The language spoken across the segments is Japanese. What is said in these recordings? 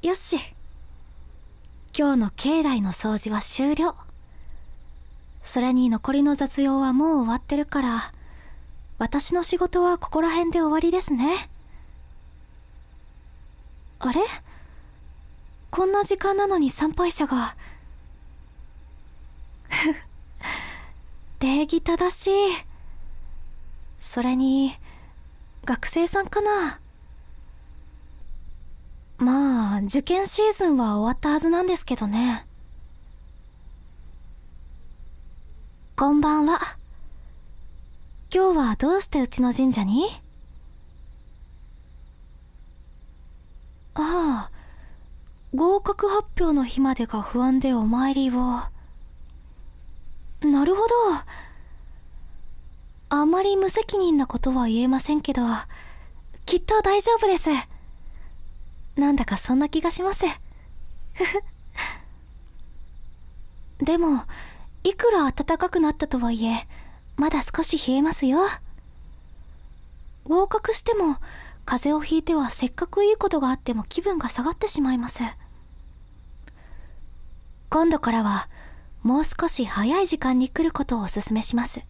よし今日の境内の掃除は終了それに残りの雑用はもう終わってるから私の仕事はここら辺で終わりですねあれこんな時間なのに参拝者が 礼儀正しいそれに学生さんかなまあ受験シーズンは終わったはずなんですけどねこんばんは今日はどうしてうちの神社にああ合格発表の日までが不安でお参りをなるほどあまり無責任なことは言えませんけどきっと大丈夫です。なんだかそんな気がします でもいくら暖かくなったとはいえまだ少し冷えますよ合格しても風邪をひいてはせっかくいいことがあっても気分が下がってしまいます今度からはもう少し早い時間に来ることをお勧めします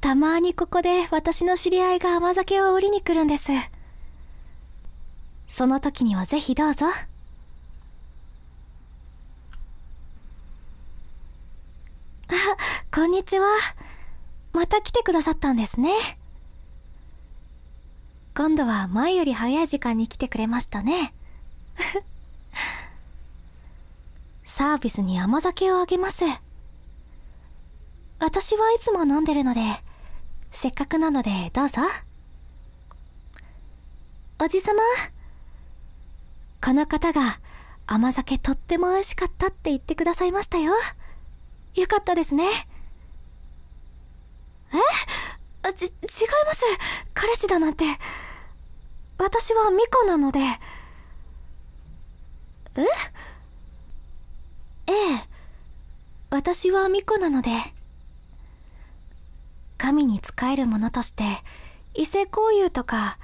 たまにここで私の知り合いが甘酒を売りに来るんですその時にはぜひどうぞあこんにちはまた来てくださったんですね今度は前より早い時間に来てくれましたね サービスに甘酒をあげます私はいつも飲んでるのでせっかくなのでどうぞおじさまこの方が甘酒とっても美味しかったって言ってくださいましたよよかったですねえち違います彼氏だなんて私はミコなのでえええ私はミコなので神に仕えるものとして異性交友とか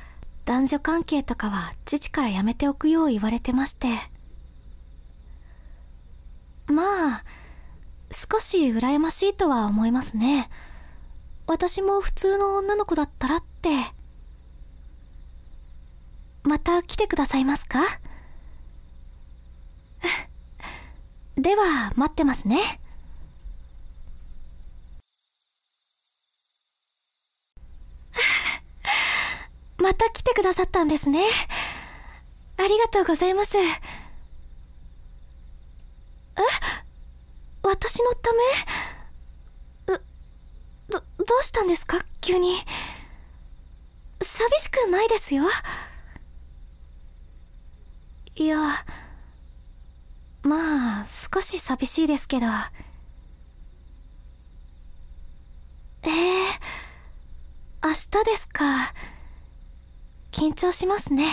男女関係とかは父からやめておくよう言われてましてまあ少し羨ましいとは思いますね私も普通の女の子だったらってまた来てくださいますか では待ってますねくださったんですねありがとうございますえ私のためどどうしたんですか急に寂しくないですよいやまあ少し寂しいですけどええー、明日ですか。緊張しますね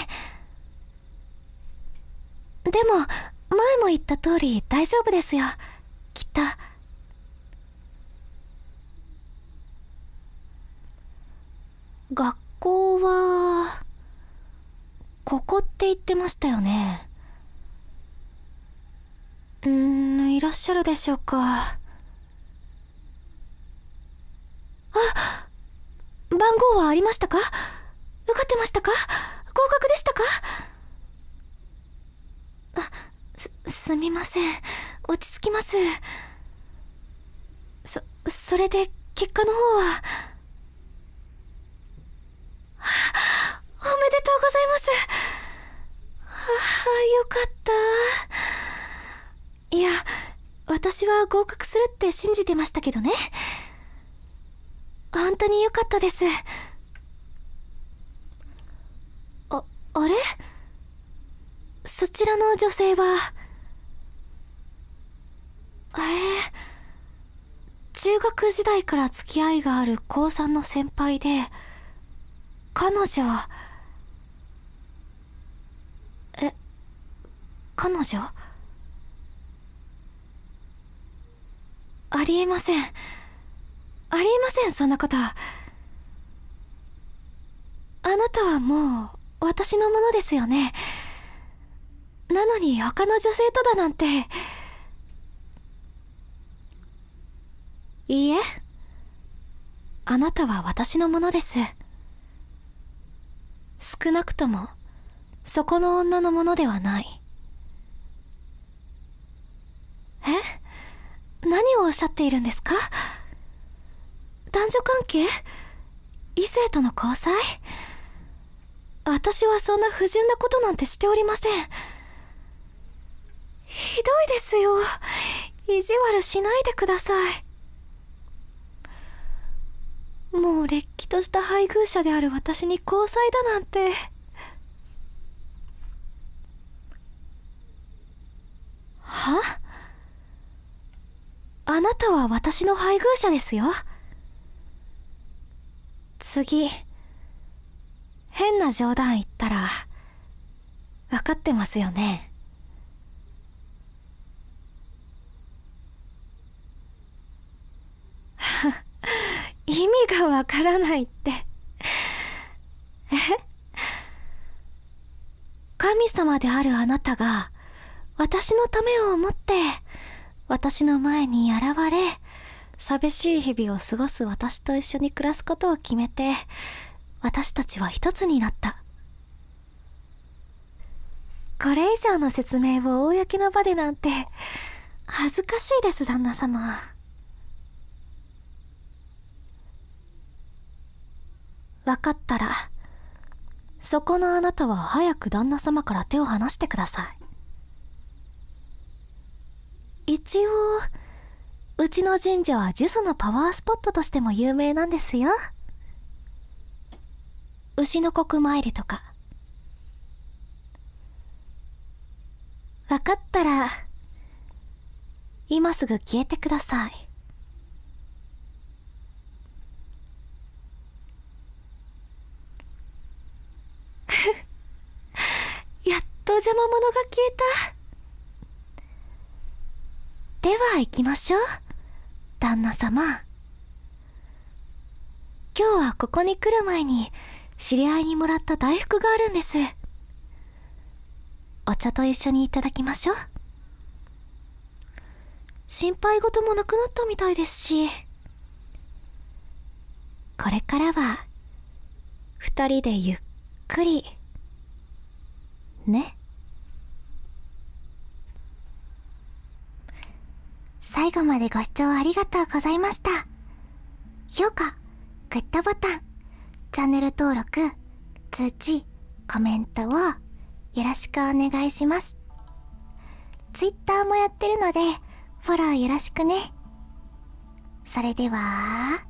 でも前も言った通り大丈夫ですよきっと学校はここって言ってましたよねうんいらっしゃるでしょうかあ番号はありましたか受かってましたか合格でしたかあすすみません落ち着きますそそれで結果の方はおめでとうございますああよかったいや私は合格するって信じてましたけどね本当に良かったです。あれそちらの女性はええー、中学時代から付き合いがある高3の先輩で彼女え彼女ありえませんありえませんそんなことあなたはもう私のものですよねなのに他の女性とだなんていいえあなたは私のものです少なくともそこの女のものではないえ何をおっしゃっているんですか男女関係異性との交際私はそんな不純なことなんてしておりませんひどいですよ意地悪しないでくださいもうれっきとした配偶者である私に交際だなんてはあなたは私の配偶者ですよ次変な冗談言ったら分かってますよねは 意味がわからないってえ神様であるあなたが私のためを思って私の前に現れ寂しい日々を過ごす私と一緒に暮らすことを決めて私たちは一つになったこれ以上の説明を公の場でなんて恥ずかしいです旦那様分かったらそこのあなたは早く旦那様から手を離してください一応うちの神社は呪詛のパワースポットとしても有名なんですよ牛の国参りとかわかったら今すぐ消えてくださいふ やっと邪魔者が消えたでは行きましょう旦那様今日はここに来る前に知り合いにもらった大福があるんですお茶と一緒にいただきましょう心配事もなくなったみたいですしこれからは二人でゆっくりね最後までご視聴ありがとうございました評価グッドボタンチャンネル登録通知コメントをよろしくお願いします Twitter もやってるのでフォローよろしくねそれでは